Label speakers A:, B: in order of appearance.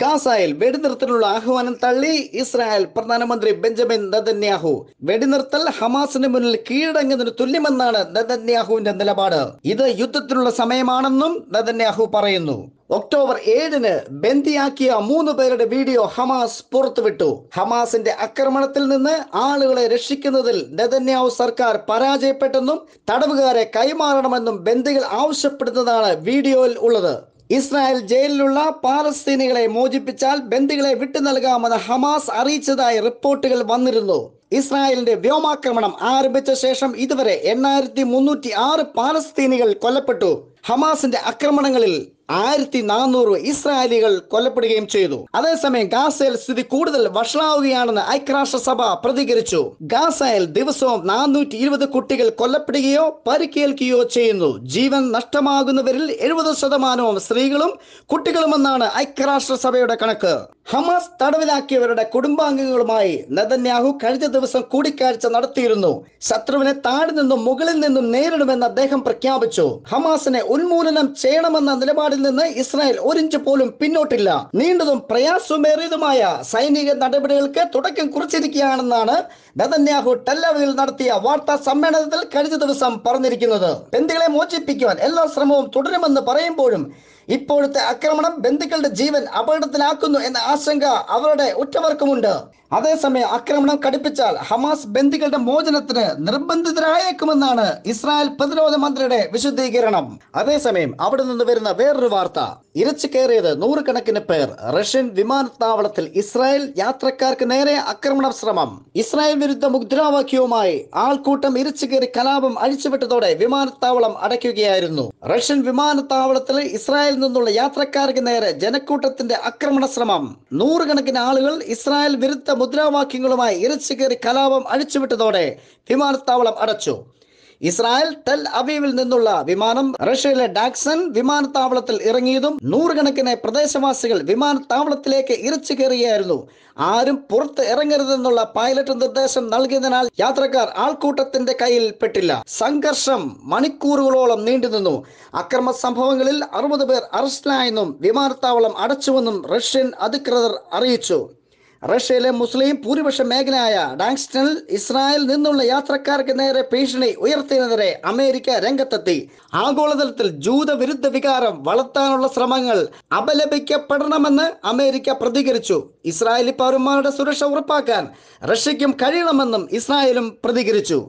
A: ഗാസയിൽ വെടിനിർത്തലുള്ള ആഹ്വാനം തള്ളി ഇസ്രായേൽ പ്രധാനമന്ത്രി ബെഞ്ചമിൻ നദന്യാഹു വെടിനിർത്തൽ ഹമാസിന് മുന്നിൽ കീഴടങ്ങുന്നതിന് തുല്യമെന്നാണ് നദന്യാഹുവിന്റെ നിലപാട് ഇത് യുദ്ധത്തിനുള്ള സമയമാണെന്നും നദന്യാഹു പറയുന്നു ഒക്ടോബർ ഏഴിന് ബന്ദിയാക്കിയ മൂന്ന് പേരുടെ വീഡിയോ ഹമാസ് പുറത്തുവിട്ടു ഹമാസിന്റെ ആക്രമണത്തിൽ നിന്ന് ആളുകളെ രക്ഷിക്കുന്നതിൽ നെതന്യാവു സർക്കാർ പരാജയപ്പെട്ടെന്നും തടവുകാരെ കൈമാറണമെന്നും ബന്ദികൾ ആവശ്യപ്പെടുന്നതാണ് വീഡിയോയിൽ ഉള്ളത് ഇസ്രായേൽ ജയിലിലുള്ള പാലസ്തീനികളെ മോചിപ്പിച്ചാൽ ബന്ദികളെ വിട്ടു നൽകാമെന്ന് ഹമാസ് അറിയിച്ചതായി റിപ്പോർട്ടുകൾ വന്നിരുന്നു ഇസ്രായേലിന്റെ വ്യോമാക്രമണം ആരംഭിച്ച ശേഷം ഇതുവരെ എണ്ണായിരത്തി മുന്നൂറ്റി ആറ് പാലസ്തീനികൾ കൊല്ലപ്പെട്ടു ഹമാസിന്റെ ആക്രമണങ്ങളിൽ ആയിരത്തി നാനൂറ് ഇസ്രായേലികൾ കൊല്ലപ്പെടുകയും ചെയ്തു അതേസമയം ഗാസയിൽ സ്ഥിതി കൂടുതൽ വഷളാവുകയാണെന്ന് ഐക്യരാഷ്ട്രസഭ പ്രതികരിച്ചു ഗാസയിൽ ദിവസവും നാനൂറ്റി ഇരുപത് കുട്ടികൾ കൊല്ലപ്പെടുകയോ പരിക്കേൽക്കുകയോ ചെയ്യുന്നു ജീവൻ നഷ്ടമാകുന്നവരിൽ എഴുപത് ശതമാനവും സ്ത്രീകളും കുട്ടികളുമെന്നാണ് ഐക്യരാഷ്ട്രസഭയുടെ കണക്ക് ഹമാസ് തടവിലാക്കിയവരുടെ കുടുംബാംഗങ്ങളുമായി നെതന്യാഹു കഴിഞ്ഞ ദിവസം കൂടിക്കാഴ്ച നടത്തിയിരുന്നു ശത്രുവിനെ താഴെ നിന്നും മുകളിൽ നിന്നും നേരിടുമെന്ന് അദ്ദേഹം പ്രഖ്യാപിച്ചു ഹമാസിനെ ഉന്മൂലനം ചെയ്യണമെന്ന നിലപാട് നിലപാടിൽ നിന്ന് ഇസ്രായേൽ ഒരിഞ്ച് പോലും പിന്നോട്ടില്ല നീണ്ടതും പ്രയാസമേറിയതുമായ സൈനിക നടപടികൾക്ക് തുടക്കം കുറിച്ചിരിക്കുകയാണെന്നാണ് നെതന്യാഹു ടെല്ലവിൽ നടത്തിയ വാർത്താ സമ്മേളനത്തിൽ കഴിഞ്ഞ ദിവസം പറഞ്ഞിരിക്കുന്നത് ബന്ധികളെ മോചിപ്പിക്കുവാൻ എല്ലാ ശ്രമവും തുടരുമെന്ന് പറയുമ്പോഴും ഇപ്പോഴത്തെ ആക്രമണം ബന്ധുക്കളുടെ ജീവൻ അപകടത്തിലാക്കുന്നു എന്ന ആശങ്ക അവരുടെ ഉറ്റവർക്കുമുണ്ട് അതേസമയം ആക്രമണം കടുപ്പിച്ചാൽ ഹമാസ് ബന്ധുക്കളുടെ മോചനത്തിന് നിർബന്ധിതരായേക്കുമെന്നാണ് ഇസ്രായേൽ പ്രതിരോധ മന്ത്രിയുടെ വിശദീകരണം അതേസമയം അവിടെ നിന്ന് വരുന്ന വേറൊരു വാർത്ത ഇരച്ചു കയറിയത് നൂറുകണക്കിന് പേർ റഷ്യൻ വിമാനത്താവളത്തിൽ ഇസ്രായേൽ യാത്രക്കാർക്ക് നേരെ ആക്രമണ ശ്രമം ഇസ്രായേൽ വിരുദ്ധ മുദ്രാവാക്യവുമായി ആൾക്കൂട്ടം ഇരച്ചു കയറി കലാപം അഴിച്ചുവിട്ടതോടെ വിമാനത്താവളം അടയ്ക്കുകയായിരുന്നു റഷ്യൻ വിമാനത്താവളത്തിൽ ഇസ്രായേൽ നിന്നുള്ള യാത്രക്കാർക്ക് നേരെ ജനക്കൂട്ടത്തിന്റെ ആക്രമണ ശ്രമം നൂറുകണക്കിന് ആളുകൾ ഇസ്രായേൽ വിരുദ്ധ മുദ്രാവാക്യങ്ങളുമായി ഇരച്ചു കയറി കലാപം അഴിച്ചുവിട്ടതോടെ വിമാനത്താവളം അടച്ചു ഇസ്രായേൽ ടെൽ അവീവിൽ നിന്നുള്ള വിമാനം റഷ്യയിലെ ഡാക്സൺ വിമാനത്താവളത്തിൽ ഇറങ്ങിയതും നൂറുകണക്കിന് പ്രദേശവാസികൾ വിമാനത്താവളത്തിലേക്ക് ഇറച്ചു കയറിയായിരുന്നു ആരും പുറത്ത് ഇറങ്ങരുതെന്നുള്ള പൈലറ്റ് നിർദ്ദേശം നൽകിയതിനാൽ യാത്രക്കാർ ആൾക്കൂട്ടത്തിന്റെ കയ്യിൽ പെട്ടില്ല സംഘർഷം മണിക്കൂറുകളോളം നീണ്ടുനിന്നു അക്രമ സംഭവങ്ങളിൽ അറുപത് പേർ അറസ്റ്റിലായെന്നും വിമാനത്താവളം അടച്ചുവെന്നും റഷ്യൻ അധികൃതർ അറിയിച്ചു റഷ്യയിലെ മുസ്ലിം ഭൂരിപക്ഷ മേഖലയായ ഡാങ്സ്റ്റണിൽ ഇസ്രായേൽ നിന്നുള്ള യാത്രക്കാർക്ക് നേരെ ഭീഷണി ഉയർത്തിയതിനെതിരെ അമേരിക്ക രംഗത്തെത്തി ആഗോളതലത്തിൽ വിരുദ്ധ വികാരം വളർത്താനുള്ള ശ്രമങ്ങൾ അപലപിക്കപ്പെടണമെന്ന് അമേരിക്ക പ്രതികരിച്ചു ഇസ്രായേലി പൗരന്മാരുടെ സുരക്ഷ ഉറപ്പാക്കാൻ റഷ്യയ്ക്കും കഴിയണമെന്നും ഇസ്രായേലും പ്രതികരിച്ചു